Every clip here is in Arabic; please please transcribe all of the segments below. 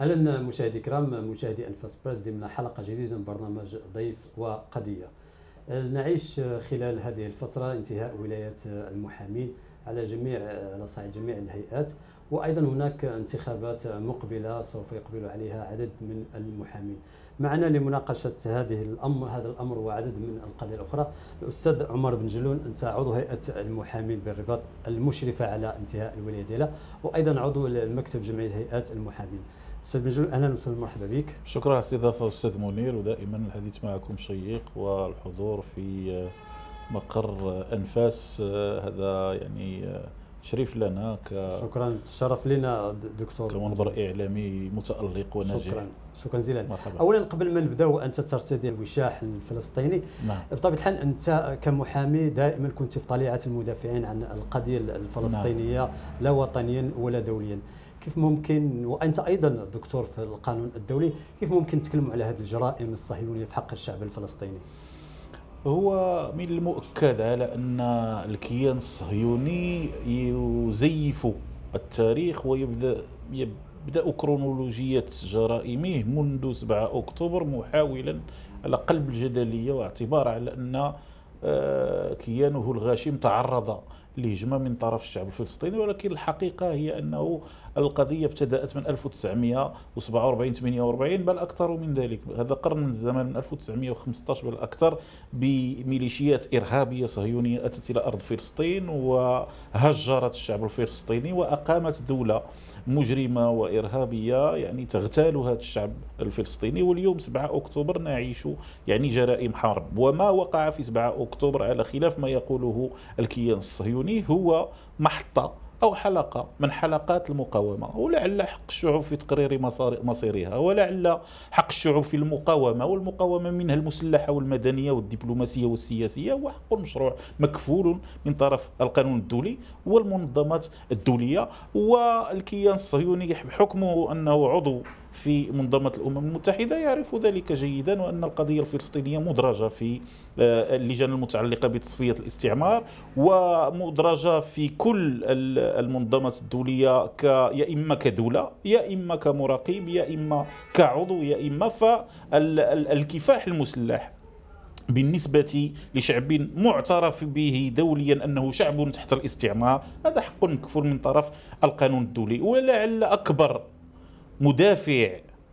اهلا مشاهدي الكرام مشاهدي انفاس بريس ضمن حلقه جديده من برنامج ضيف وقضيه نعيش خلال هذه الفتره انتهاء ولايه المحامين على جميع على صعيد جميع الهيئات وايضا هناك انتخابات مقبله سوف يقبل عليها عدد من المحامين. معنا لمناقشه هذه الامر هذا الامر وعدد من القضايا الاخرى الاستاذ عمر بن جلون انت عضو هيئه المحامين بالرباط المشرفه على انتهاء الولايه ديالها وايضا عضو المكتب جمعيه هيئات المحامين. استاذ بن جلون اهلا وسهلا مرحبا بك. شكرا على الاستضافه استاذ منير ودائما الحديث معكم شيق والحضور في مقر انفاس هذا يعني شريف لنا ك شكرا تشرف لنا دكتور كمنبر اعلامي متالق وناجح شكرا شكرا جزيلا اولا قبل ما نبداو انت ترتدي الوشاح الفلسطيني نعم. بطبيعه الحال انت كمحامي دائما كنت في طليعه المدافعين عن القضيه الفلسطينيه نعم. لا وطنيا ولا دوليا كيف ممكن وانت ايضا دكتور في القانون الدولي كيف ممكن تكلموا على هذه الجرائم الصهيونيه في حق الشعب الفلسطيني هو من المؤكد على أن الكيان الصهيوني يزيف التاريخ ويبدأ يبدأ كرونولوجية جرائمه منذ 7 أكتوبر محاولا على قلب الجدلية واعتبار على أن آه، كيانه الغاشم تعرض لهجمة من طرف الشعب الفلسطيني ولكن الحقيقة هي أنه القضية ابتدأت من 1947 48 بل أكثر من ذلك هذا قرن من الزمان من 1915 بل أكثر بميليشيات إرهابية صهيونية أتت إلى أرض فلسطين وهجرت الشعب الفلسطيني وأقامت دولة مجرمة وإرهابية يعني تغتال هذا الشعب الفلسطيني واليوم 7 أكتوبر نعيش يعني جرائم حرب وما وقع في 7 أكتوبر على خلاف ما يقوله الكيان الصهيوني هو محطة أو حلقة من حلقات المقاومة ولعل حق الشعوب في تقرير مصيرها ولعل حق الشعوب في المقاومة والمقاومة منها المسلحة والمدنية والدبلوماسية والسياسية وحق مشروع مكفول من طرف القانون الدولي والمنظمات الدولية والكيان الصهيوني بحكمه أنه عضو في منظمة الأمم المتحدة يعرف ذلك جيدا وأن القضية الفلسطينية مدرجة في آه، اللجان المتعلقة بتصفية الاستعمار ومدرجة في كل المنظمات الدولية ك... يا إما كدولة يا إما كمراقب يا إما كعضو يا إما فالكفاح المسلح بالنسبة لشعب معترف به دوليا أنه شعب تحت الاستعمار هذا حق مكفول من طرف القانون الدولي ولعل أكبر مدافع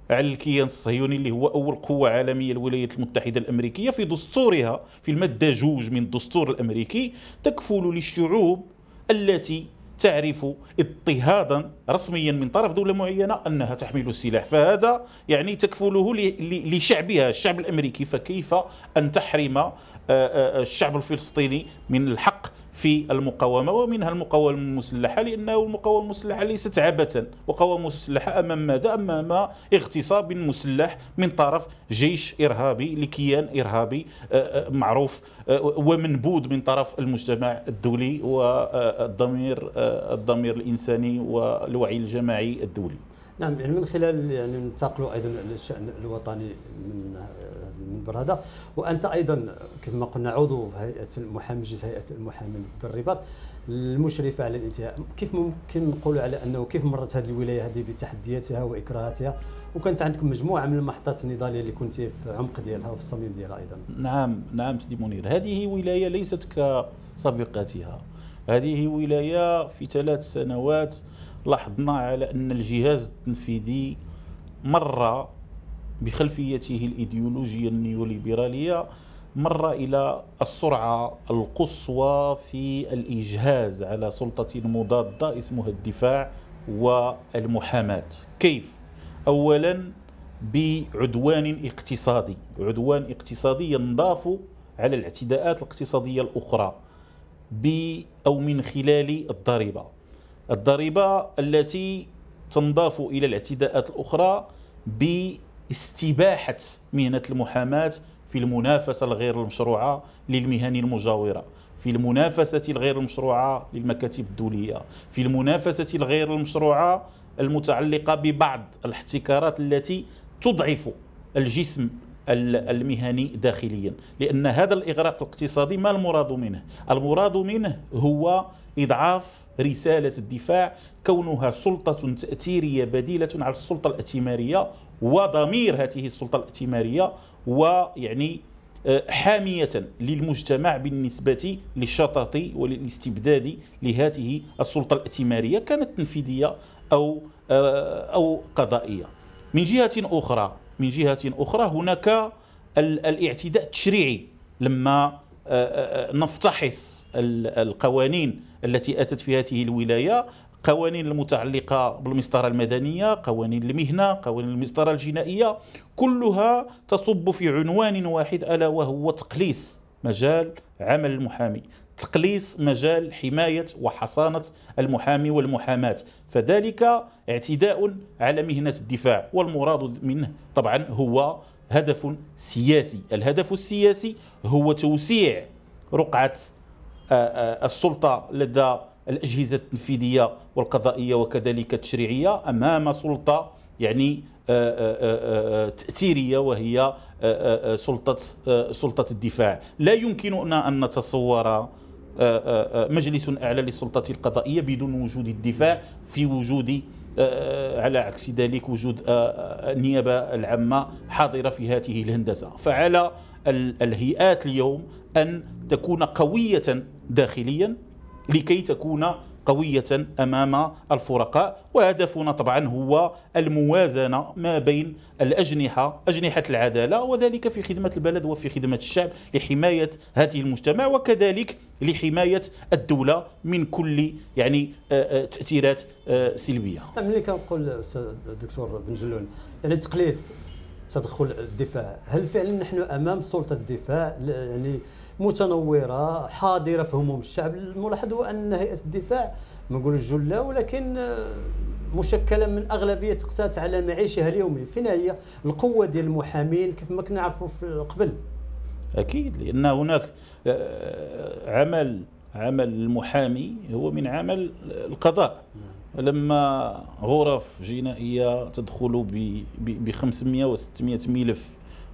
على الكيان الصهيوني اللي هو أول قوة عالمية الولايات المتحدة الأمريكية في دستورها في المادة جوج من الدستور الأمريكي تكفل للشعوب التي تعرف اضطهادا رسميا من طرف دولة معينة أنها تحمل السلاح فهذا يعني تكفله لشعبها الشعب الأمريكي فكيف أن تحرم آه، آه، آه، الشعب الفلسطيني من الحق في المقاومة ومنها المقاومة المسلحة لأنه المقاومة المسلحة ليست عبثا مقاومة مسلحة أمام ماذا؟ أمام اغتصاب مسلح من طرف جيش إرهابي لكيان إرهابي آه، آه، معروف آه، ومنبوذ من طرف المجتمع الدولي والضمير الضمير الإنساني والوعي الجماعي الدولي نعم يعني من خلال يعني ننتقلوا ايضا للشان الوطني من المنبر هذا وانت ايضا كما قلنا عضو في هيئه مجلس هيئه المحامين بالرباط المشرفه على الانتهاء كيف ممكن نقولوا على انه كيف مرت هذه الولايه هذه بتحدياتها واكراهاتها وكانت عندكم مجموعه من المحطات النضاليه اللي كنت في عمق ديالها وفي الصميم ديالها ايضا نعم نعم سيدي منير هذه ولايه ليست كسابقاتها هذه ولايه في ثلاث سنوات لاحظنا على أن الجهاز التنفيذي مر بخلفيته الإيديولوجية النيوليبرالية مر إلى السرعة القصوى في الإجهاز على سلطة مضادة اسمها الدفاع والمحاماة كيف؟ أولا بعدوان اقتصادي عدوان اقتصادي ينضاف على الاعتداءات الاقتصادية الأخرى ب أو من خلال الضريبة الضريبة التي تنضاف إلى الاعتداءات الأخرى باستباحة مهنة المحاماة في المنافسة الغير المشروعة للمهن المجاورة في المنافسة الغير المشروعة للمكاتب الدولية في المنافسة الغير المشروعة المتعلقة ببعض الاحتكارات التي تضعف الجسم المهني داخليا لأن هذا الإغراق الاقتصادي ما المراد منه؟ المراد منه هو إضعاف رسالة الدفاع كونها سلطة تأثيرية بديلة على السلطة الائتمارية وضمير هذه السلطة الائتمارية ويعني آه، حامية للمجتمع بالنسبة للشطط وللاستبداد لهذه السلطة الائتمارية كانت تنفيذية أو آه، أو قضائية من جهة أخرى من جهة أخرى هناك الاعتداء التشريعي لما آه، نفتحص القوانين التي أتت في هذه الولاية قوانين المتعلقة بالمسطرة المدنية قوانين المهنة قوانين المسطرة الجنائية كلها تصب في عنوان واحد ألا وهو تقليص مجال عمل المحامي تقليص مجال حماية وحصانة المحامي والمحاماة فذلك اعتداء على مهنة الدفاع والمراد منه طبعا هو هدف سياسي الهدف السياسي هو توسيع رقعة السلطه لدى الاجهزه التنفيذيه والقضائيه وكذلك التشريعيه امام سلطه يعني تاثيريه وهي سلطه سلطه الدفاع لا يمكننا ان نتصور مجلس اعلى للسلطه القضائيه بدون وجود الدفاع في وجود على عكس ذلك وجود النيابه العامه حاضره في هذه الهندسه فعلى الهيئات اليوم أن تكون قوية داخليا لكي تكون قوية أمام الفرقاء وهدفنا طبعا هو الموازنة ما بين الأجنحة أجنحة العدالة وذلك في خدمة البلد وفي خدمة الشعب لحماية هذه المجتمع وكذلك لحماية الدولة من كل يعني آه، آه، تأثيرات آه، سلبية طيب، ملي كنقول الدكتور بن جلون يعني تقليص تدخل الدفاع هل فعلا نحن امام سلطه الدفاع يعني متنوره حاضره في هموم الشعب الملاحظ هو ان هيئه الدفاع ما نقولوش الجلة ولكن آه، مشكله من اغلبيه تقسات على معيشها اليومي فين هي القوه ديال المحامين كيف ما كنا نعرفوا قبل اكيد لان هناك آه، عمل عمل المحامي هو من عمل القضاء نعم. لما غرف جنائيه تدخل ب 500 و 600 ملف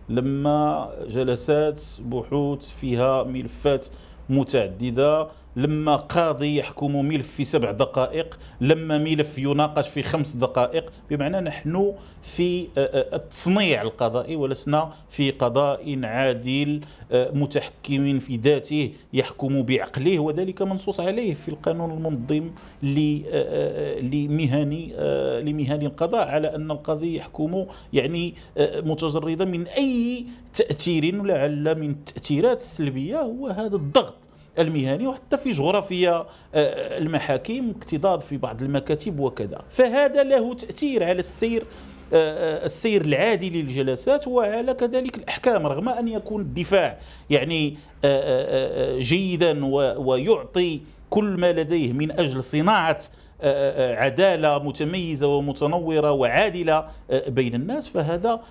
لما جلسات بحوث فيها ملفات متعدده لما قاضي يحكم ملف في سبع دقائق لما ملف يناقش في خمس دقائق بمعنى نحن في آه، آه، التصنيع القضائي ولسنا في قضاء عادل آه، متحكم في ذاته يحكم بعقله وذلك منصوص عليه في القانون المنظم لمهني لمهني القضاء على ان القاضي يحكم يعني متجردا من اي تاثير ولعل من التاثيرات السلبيه هو هذا الضغط المهني وحتى في جغرافيا آه، المحاكم اكتضاد في بعض المكاتب وكذا فهذا له تأثير على السير آه، آه، السير العادي للجلسات وعلى كذلك الأحكام رغم أن يكون الدفاع يعني جيدا ويعطي كل ما لديه من أجل صناعة عداله متميزه ومتنوره وعادله بين الناس فهذا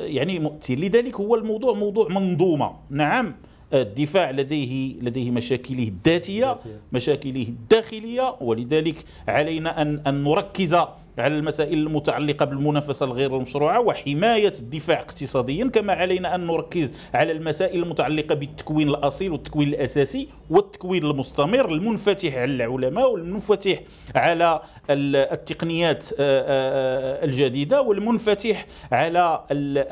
يعني مؤثر لذلك هو الموضوع موضوع منظومه نعم الدفاع لديه لديه مشاكله الذاتيه مشاكله الداخليه ولذلك علينا ان ان نركز على المسائل المتعلقة بالمنافسة الغير المشروعة وحماية الدفاع اقتصاديا كما علينا أن نركز على المسائل المتعلقة بالتكوين الأصيل والتكوين الأساسي والتكوين المستمر المنفتح على العلماء والمنفتح على التقنيات آه، آه، آه، الجديدة والمنفتح على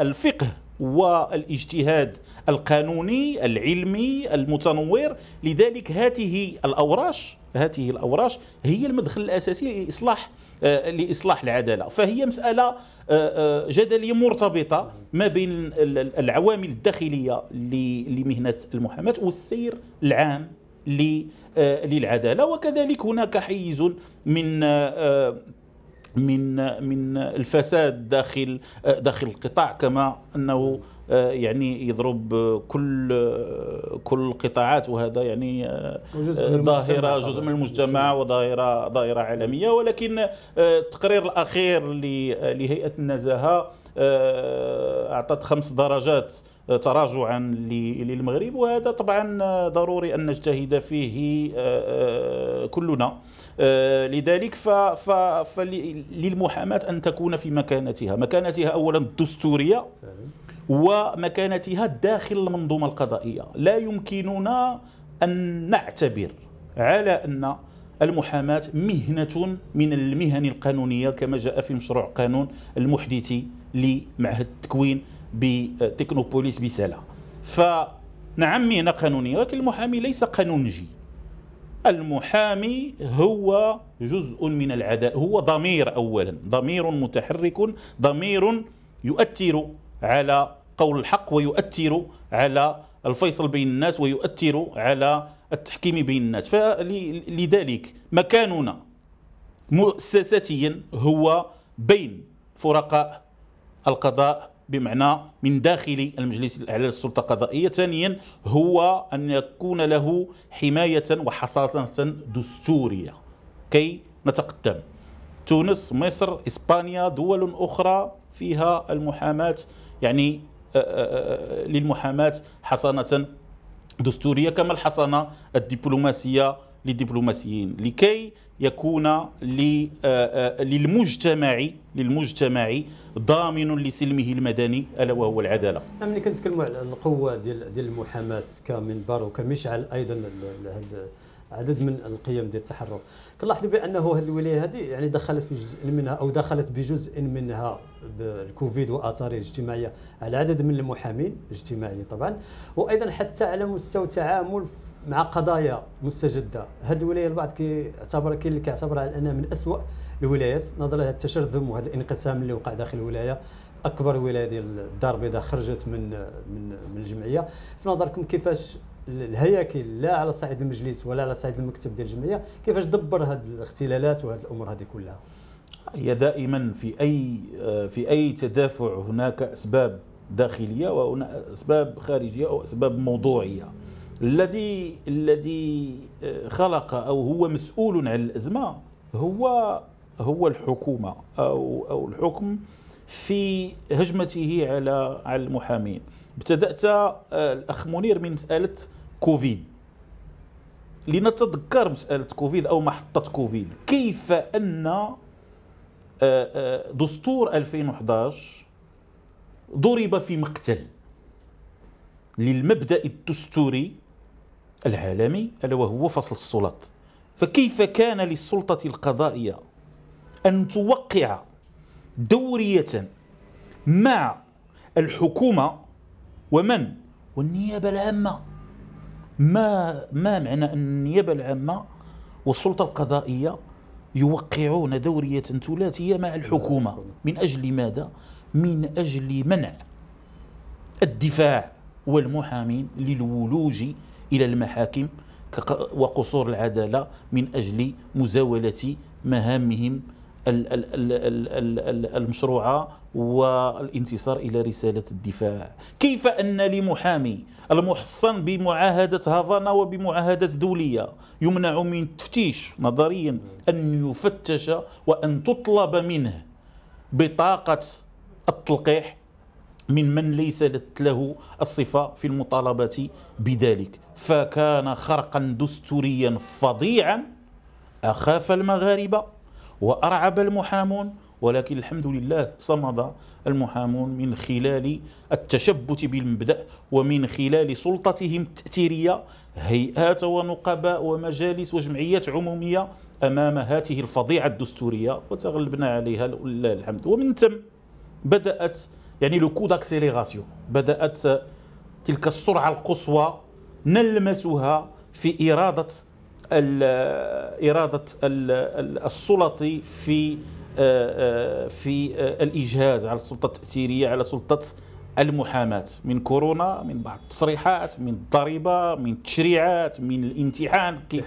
الفقه والاجتهاد القانوني العلمي المتنور لذلك هذه الأوراش هذه الأوراش هي المدخل الأساسي لإصلاح آه، لإصلاح العدالة فهي مسألة آه، آه، جدلية مرتبطة ما بين العوامل الداخلية لمهنة المحاماة والسير العام للعدالة وكذلك هناك حيز من من من الفساد داخل داخل القطاع كما انه آه، يعني يضرب كل آه، كل القطاعات وهذا يعني آه، ظاهره جزء من المجتمع وظاهره ظاهره عالميه ولكن التقرير الاخير لهيئه النزاهه اعطت خمس درجات تراجعا للمغرب وهذا طبعا ضروري ان نجتهد فيه كلنا لذلك فللمحاماه ان تكون في مكانتها مكانتها اولا الدستوريه ومكانتها داخل المنظومة القضائية لا يمكننا أن نعتبر على أن المحاماة مهنة من المهن القانونية كما جاء في مشروع قانون المحدث لمعهد التكوين بتكنوبوليس بسلا فنعم مهنة قانونية ولكن المحامي ليس قانونجي المحامي هو جزء من العداء هو ضمير أولا ضمير متحرك ضمير يؤثر على قول الحق ويؤثر على الفيصل بين الناس ويؤثر على التحكيم بين الناس فلذلك مكاننا مؤسساتيا هو بين فرقاء القضاء بمعنى من داخل المجلس الاعلى للسلطه القضائيه ثانيا هو ان يكون له حمايه وحصانه دستوريه كي نتقدم تونس مصر اسبانيا دول اخرى فيها المحاماه يعني آه، آه، آه، للمحاماة حصانة دستورية كما الحصانة الدبلوماسية للدبلوماسيين لكي يكون للمجتمع للمجتمع ضامن لسلمه المدني الا وهو العداله. ملي كنتكلموا على القوه ديال ديال المحاماه كمنبر وكمشعل ايضا عدد من القيم ديال التحرر كنلاحظوا بانه هذه الولايه هذه يعني دخلت في جزء منها او دخلت بجزء منها بالكوفيد واثاره الاجتماعيه على عدد من المحامين الاجتماعيين طبعا وايضا حتى على مستوى التعامل مع قضايا مستجده هذه الولايه البعض كيعتبر كاين اللي كيعتبرها انها من اسوء الولايات نظرا لهذا التشرذم وهذا الانقسام اللي وقع داخل الولايه اكبر ولايه ديال الدار البيضاء خرجت من من من الجمعيه في نظركم كيفاش الهياكل لا على صعيد المجلس ولا على صعيد المكتب ديال الجمعيه كيفاش دبر هذه الاختلالات وهذه الامور هذه كلها هي دائما في اي في اي تدافع هناك اسباب داخليه وهنا اسباب خارجيه او اسباب موضوعيه الذي الذي آه، خلق او هو مسؤول عن الازمه هو هو الحكومه او او الحكم في هجمته على على المحامين ابتدات آه، الاخ منير من مساله كوفيد لنتذكر مساله كوفيد او محطه كوفيد كيف ان آه، آه، دستور 2011 ضرب في مقتل للمبدا الدستوري العالمي الا وهو فصل السلطات فكيف كان للسلطه القضائيه ان توقع دوريه مع الحكومه ومن والنيابة العامة ما ما معنى أن النيابة العامة والسلطة القضائية يوقعون دورية ثلاثية مع الحكومة من أجل ماذا؟ من أجل منع الدفاع والمحامين للولوج إلى المحاكم وقصور العدالة من أجل مزاولة مهامهم المشروعة والانتصار إلى رسالة الدفاع كيف أن لمحامي المحصن بمعاهدة هافانا وبمعاهدة دولية يمنع من التفتيش نظريا أن يفتش وأن تطلب منه بطاقة التلقيح من من ليس له الصفة في المطالبة بذلك فكان خرقا دستوريا فظيعا أخاف المغاربة وأرعب المحامون ولكن الحمد لله صمد المحامون من خلال التشبت بالمبدأ ومن خلال سلطتهم التأثيرية هيئات ونقباء ومجالس وجمعيات عمومية أمام هذه الفظيعة الدستورية وتغلبنا عليها لله الحمد ومن ثم بدأت يعني لو كو داكسيليغاسيون بدأت تلك السرعة القصوى نلمسها في إرادة إرادة السلطي في آه، آه، في آه، الإجهاز على السلطة التأثيرية على سلطة المحاماة من كورونا من بعض التصريحات من الضريبة من التشريعات من الامتحان كيف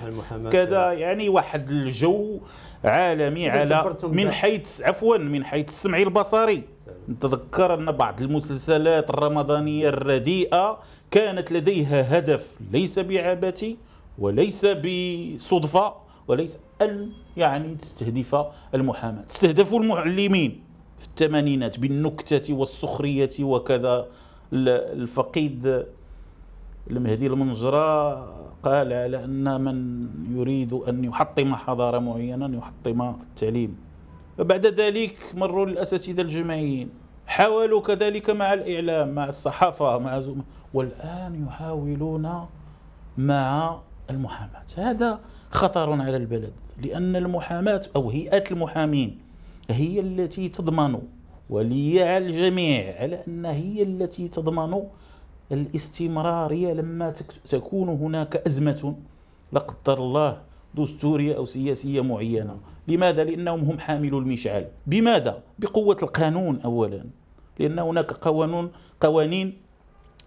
كذا يعني واحد الجو عالمي على من حيث عفوا من حيث السمع البصري نتذكر أن بعض المسلسلات الرمضانية الرديئة كانت لديها هدف ليس بعبثي وليس بصدفة وليس أن يعني تستهدف المحاماة استهدفوا المعلمين في الثمانينات بالنكتة والسخرية وكذا الفقيد المهدي المنجرة قال على أن من يريد أن يحطم حضارة معينة يحطم التعليم وبعد ذلك مروا الأساتذة الجامعيين حاولوا كذلك مع الإعلام مع الصحافة مع زم... والآن يحاولون مع المحاماة هذا خطر على البلد لأن المحاماة أو هيئات المحامين هي التي تضمن ولي على الجميع على أن هي التي تضمن الاستمرارية لما تكون هناك أزمة لا قدر الله دستورية أو سياسية معينة لماذا؟ لأنهم هم حاملو المشعل بماذا؟ بقوة القانون أولا لأن هناك قوانون قوانين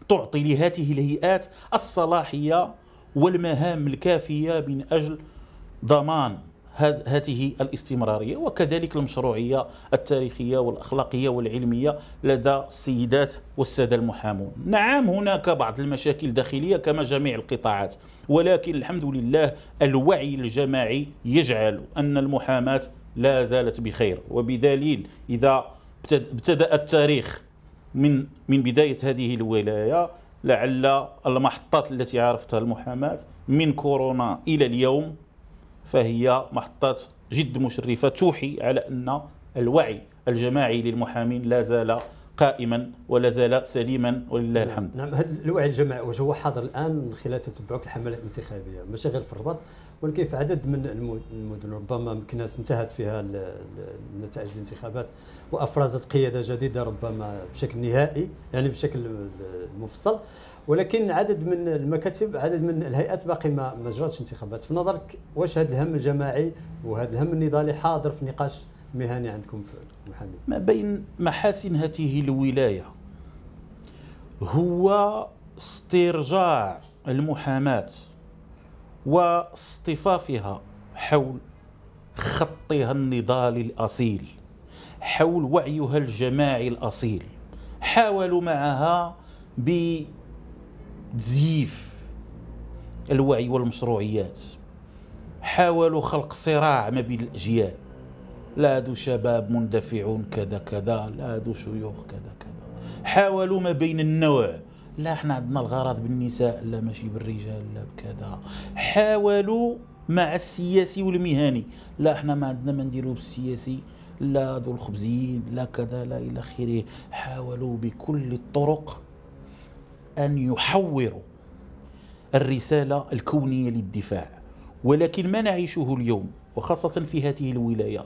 تعطي لهذه الهيئات الصلاحية والمهام الكافية من أجل ضمان هذه الاستمرارية وكذلك المشروعية التاريخية والأخلاقية والعلمية لدى السيدات والسادة المحامون نعم هناك بعض المشاكل داخلية كما جميع القطاعات ولكن الحمد لله الوعي الجماعي يجعل أن المحاماة لا زالت بخير وبدليل إذا ابتدأ التاريخ من من بداية هذه الولاية لعل المحطات التي عرفتها المحاماة من كورونا إلى اليوم فهي محطات جد مشرفة توحي على أن الوعي الجماعي للمحامين لا زال قائما ولا زال سليما ولله الحمد. نعم, نعم، هذا الوعي الجماعي واش هو حاضر الان من خلال تتبعك الحملات الانتخابيه ماشي غير في الرباط ولكن في عدد من المدن ربما مكناس انتهت فيها نتائج الانتخابات وافرزت قياده جديده ربما بشكل نهائي يعني بشكل مفصل ولكن عدد من المكاتب عدد من الهيئات باقي ما ما جراتش انتخابات في نظرك واش هذا الهم الجماعي وهذا الهم النضالي حاضر في نقاش مهني عندكم في محامي ما بين محاسن هذه الولايه هو استرجاع المحاماه واصطفافها حول خطها النضالي الأصيل حول وعيها الجماعي الأصيل حاولوا معها بتزييف الوعي والمشروعيات حاولوا خلق صراع ما بين الأجيال لا هادو شباب مندفعون كذا كذا لا هادو شيوخ كذا كذا حاولوا ما بين النوع لا احنا عندنا الغرض بالنساء لا ماشي بالرجال لا بكذا حاولوا مع السياسي والمهني لا احنا ما عندنا ما نديرو بالسياسي لا ذو الخبزين لا كذا لا الى اخره حاولوا بكل الطرق ان يحوروا الرساله الكونيه للدفاع ولكن ما نعيشه اليوم وخاصه في هذه الولايه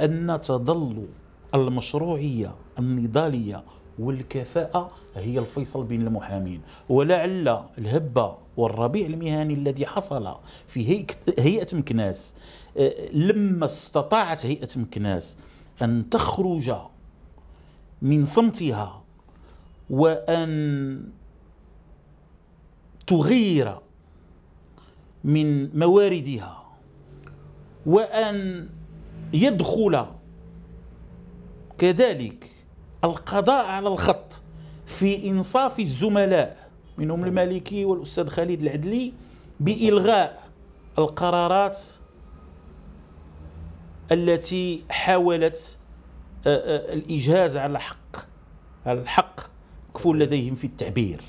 ان تظل المشروعيه النضاليه والكفاءة هي الفيصل بين المحامين ولعل الهبة والربيع المهني الذي حصل في هيئة مكناس آه، لما استطاعت هيئة مكناس أن تخرج من صمتها وأن تغير من مواردها وأن يدخل كذلك القضاء على الخط في إنصاف الزملاء منهم المالكي والأستاذ خالد العدلي بإلغاء القرارات التي حاولت آه، آه، الإجهاز على حق على الحق كفول لديهم في التعبير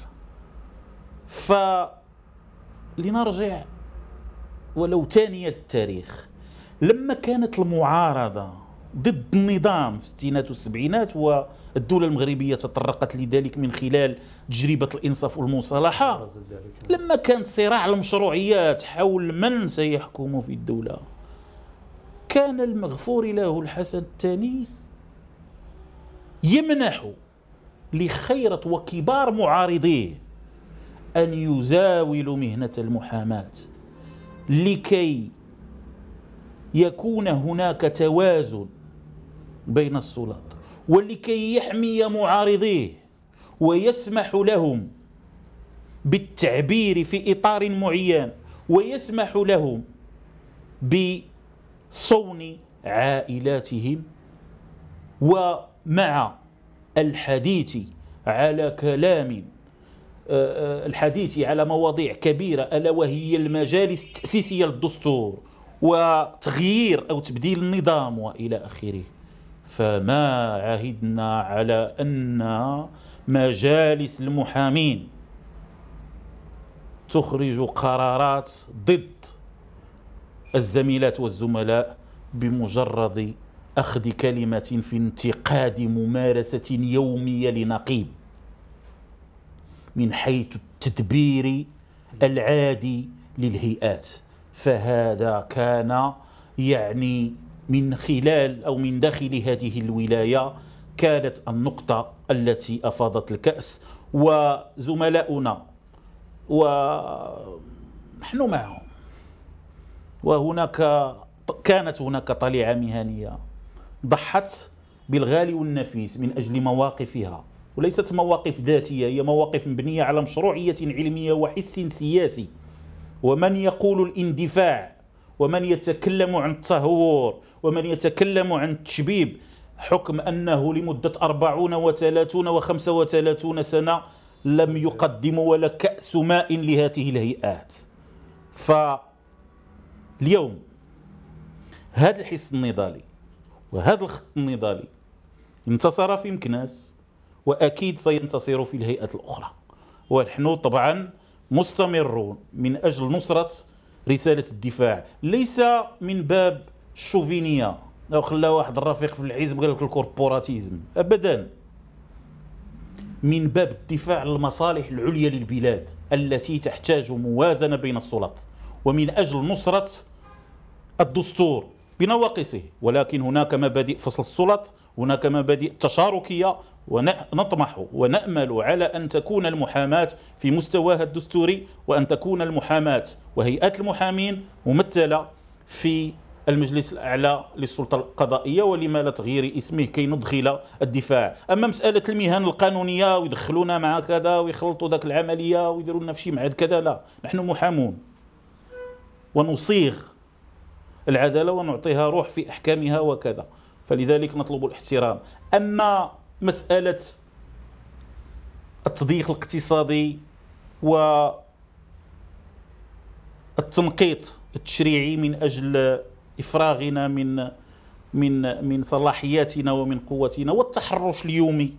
فلنرجع ولو ثانية للتاريخ لما كانت المعارضة ضد النظام في الستينات والسبعينات و الدولة المغربية تطرقت لذلك من خلال تجربة الإنصاف والمصالحة لما كان صراع المشروعيات حول من سيحكم في الدولة كان المغفور له الحسن الثاني يمنح لخيرة وكبار معارضيه أن يزاولوا مهنة المحاماة لكي يكون هناك توازن بين السلطات ولكي يحمي معارضيه ويسمح لهم بالتعبير في إطار معين ويسمح لهم بصون عائلاتهم ومع الحديث على كلام آه، آه، الحديث على مواضيع كبيرة ألا وهي المجالس التأسيسية للدستور وتغيير أو تبديل النظام وإلى آخره فما عهدنا على أن مجالس المحامين تخرج قرارات ضد الزميلات والزملاء بمجرد أخذ كلمة في انتقاد ممارسة يومية لنقيب من حيث التدبير العادي للهيئات فهذا كان يعني من خلال أو من داخل هذه الولاية كانت النقطة التي أفاضت الكأس وزملاؤنا ونحن معهم وهناك كانت هناك طليعة مهنية ضحت بالغالي والنفيس من أجل مواقفها وليست مواقف ذاتية هي مواقف مبنية على مشروعية علمية وحس سياسي ومن يقول الاندفاع ومن يتكلم عن التهور ومن يتكلم عن التشبيب حكم أنه لمدة أربعون وثلاثون وخمسة وثلاثون سنة لم يقدم ولا كأس ماء لهذه الهيئات فاليوم هذا الحس النضالي وهذا الخط النضالي انتصر في مكناس وأكيد سينتصر في الهيئة الأخرى ونحن طبعا مستمرون من أجل نصرة رسالة الدفاع ليس من باب الشوفينية أو خلا واحد الرفيق في الحزب قال لك الكوربوراتيزم أبدا من باب الدفاع عن المصالح العليا للبلاد التي تحتاج موازنة بين السلطات ومن أجل نصرة الدستور بنواقصه ولكن هناك مبادئ فصل السلط هناك مبادئ التشاركية ونطمح ونأمل على أن تكون المحاماة في مستواها الدستوري وأن تكون المحاماة وهيئات المحامين ممثلة في المجلس الأعلى للسلطة القضائية ولما لا تغيير اسمه كي ندخل الدفاع أما مسألة المهن القانونية ويدخلونا مع كذا ويخلطوا ذاك العملية ويديروا لنا في شي كذا لا نحن محامون ونصيغ العدالة ونعطيها روح في أحكامها وكذا فلذلك نطلب الاحترام أما مساله التضييق الاقتصادي و التنقيط التشريعي من اجل افراغنا من من من صلاحياتنا ومن قوتنا والتحرش اليومي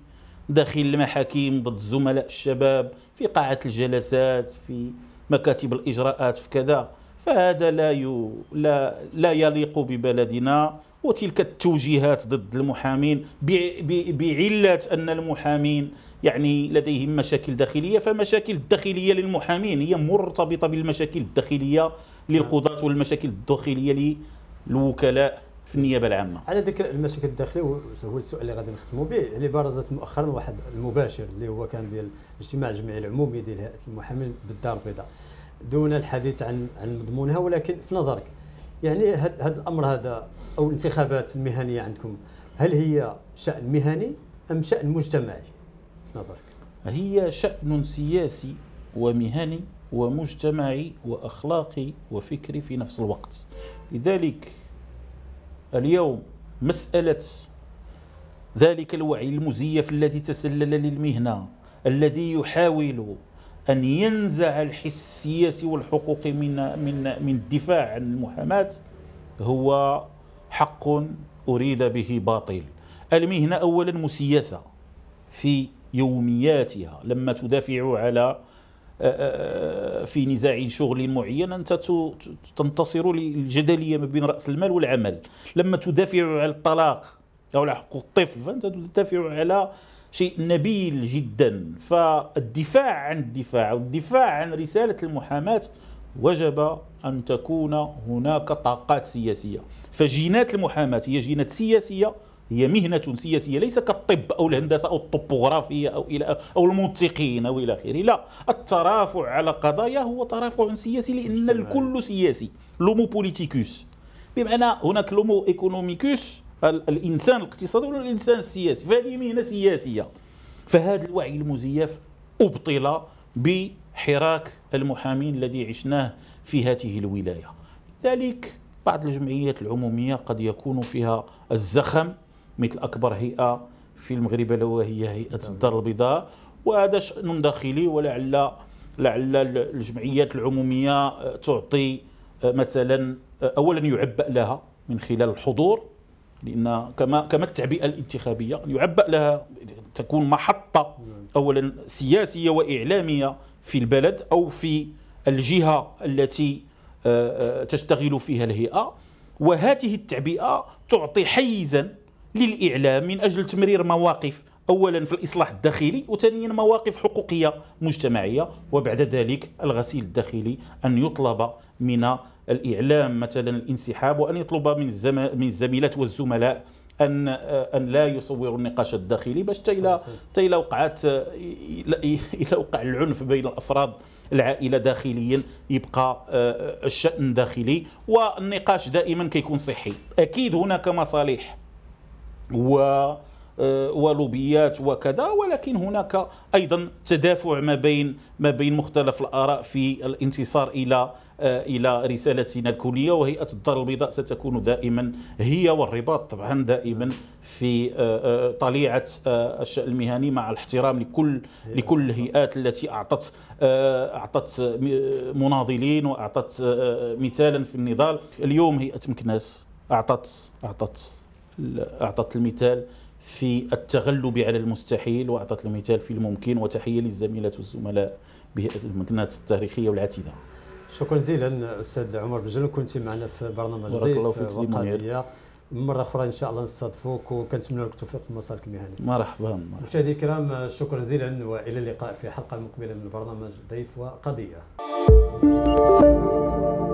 داخل المحاكم ضد الزملاء الشباب في قاعه الجلسات في مكاتب الاجراءات في كذا فهذا لا يو لا لا يليق ببلدنا وتلك التوجيهات ضد المحامين بعلة أن المحامين يعني لديهم مشاكل داخلية فمشاكل الداخلية للمحامين هي مرتبطة بالمشاكل الداخلية للقضاة والمشاكل الداخلية للوكلاء في النيابه العامه على ذكر المشاكل الداخليه هو السؤال اللي غادي نختموا به اللي برزت مؤخرا واحد المباشر اللي هو كان ديال الاجتماع الجمعي العمومي ديال هيئه المحامين بالدار البيضاء دون الحديث عن عن مضمونها ولكن في نظرك يعني هذا الامر هذا او الانتخابات المهنيه عندكم هل هي شان مهني ام شان مجتمعي في نظرك؟ هي شان سياسي ومهني ومجتمعي واخلاقي وفكري في نفس الوقت لذلك اليوم مساله ذلك الوعي المزيف الذي تسلل للمهنه الذي يحاول أن ينزع الحس السياسي والحقوقي من من من الدفاع عن المحاماة هو حق أريد به باطل المهنة أولا مسيسة في يومياتها لما تدافع على آه، آه، في نزاع شغل معين أنت تنتصر للجدلية ما بين رأس المال والعمل لما تدافع على الطلاق أو على حقوق الطفل فأنت تدافع على شيء نبيل جدا فالدفاع عن الدفاع والدفاع عن رسالة المحاماة وجب أن تكون هناك طاقات سياسية فجينات المحاماة هي جينات سياسية هي مهنة سياسية ليس كالطب أو الهندسة أو الطبوغرافية أو إلى أو المنطقين أو إلى آخره لا الترافع على قضايا هو ترافع سياسي لأن الكل سياسي لومو بوليتيكوس بمعنى هناك لومو إيكونوميكوس الانسان الاقتصادي ولا الانسان السياسي فهذه مهنه سياسيه فهذا الوعي المزيف ابطل بحراك المحامين الذي عشناه في هذه الولايه ذلك بعض الجمعيات العموميه قد يكون فيها الزخم مثل اكبر هيئه في المغرب الا وهي هيئه الدار البيضاء وهذا شان داخلي ولعل لعل الجمعيات العموميه تعطي مثلا اولا يعبأ لها من خلال الحضور لأن كما كما التعبئة الانتخابية يعبأ لها تكون محطة أولا سياسية وإعلامية في البلد أو في الجهة التي آه، آه، تشتغل فيها الهيئة وهذه التعبئة تعطي حيزا للإعلام من أجل تمرير مواقف أولا في الإصلاح الداخلي وثانيا مواقف حقوقية مجتمعية وبعد ذلك الغسيل الداخلي أن يطلب من الإعلام مثلا الانسحاب وأن يطلب من من الزميلات والزملاء ان ان لا يصوروا النقاش الداخلي باش حتى الى حتى الى وقعت الى وقع العنف بين الافراد العائله داخليا يبقى آه، الشان داخلي والنقاش دائما كيكون صحي اكيد هناك مصالح و آه، ولوبيات وكذا ولكن هناك ايضا تدافع ما بين ما بين مختلف الاراء في الانتصار الى آه، الى رسالتنا الكليه وهيئه الدار البيضاء ستكون دائما هي والرباط طبعا دائما في آه، طليعه الشان المهني مع الاحترام لكل لكل الهيئات التي اعطت اعطت مناضلين واعطت مثالا في النضال اليوم هيئه مكناس اعطت اعطت اعطت المثال في التغلب على المستحيل واعطت المثال في الممكن وتحيه للزميلات والزملاء بهيئه المكنات التاريخيه والعتيده. شكرا جزيلا استاذ عمر بجل كنت معنا في برنامج بارك الله فيك مره اخرى ان شاء الله نستضفوك وكنتمنى لك التوفيق في مسارك المهني. مرحبا مشاهدي الكرام شكرا جزيلا والى اللقاء في حلقه مقبله من برنامج ضيف وقضيه.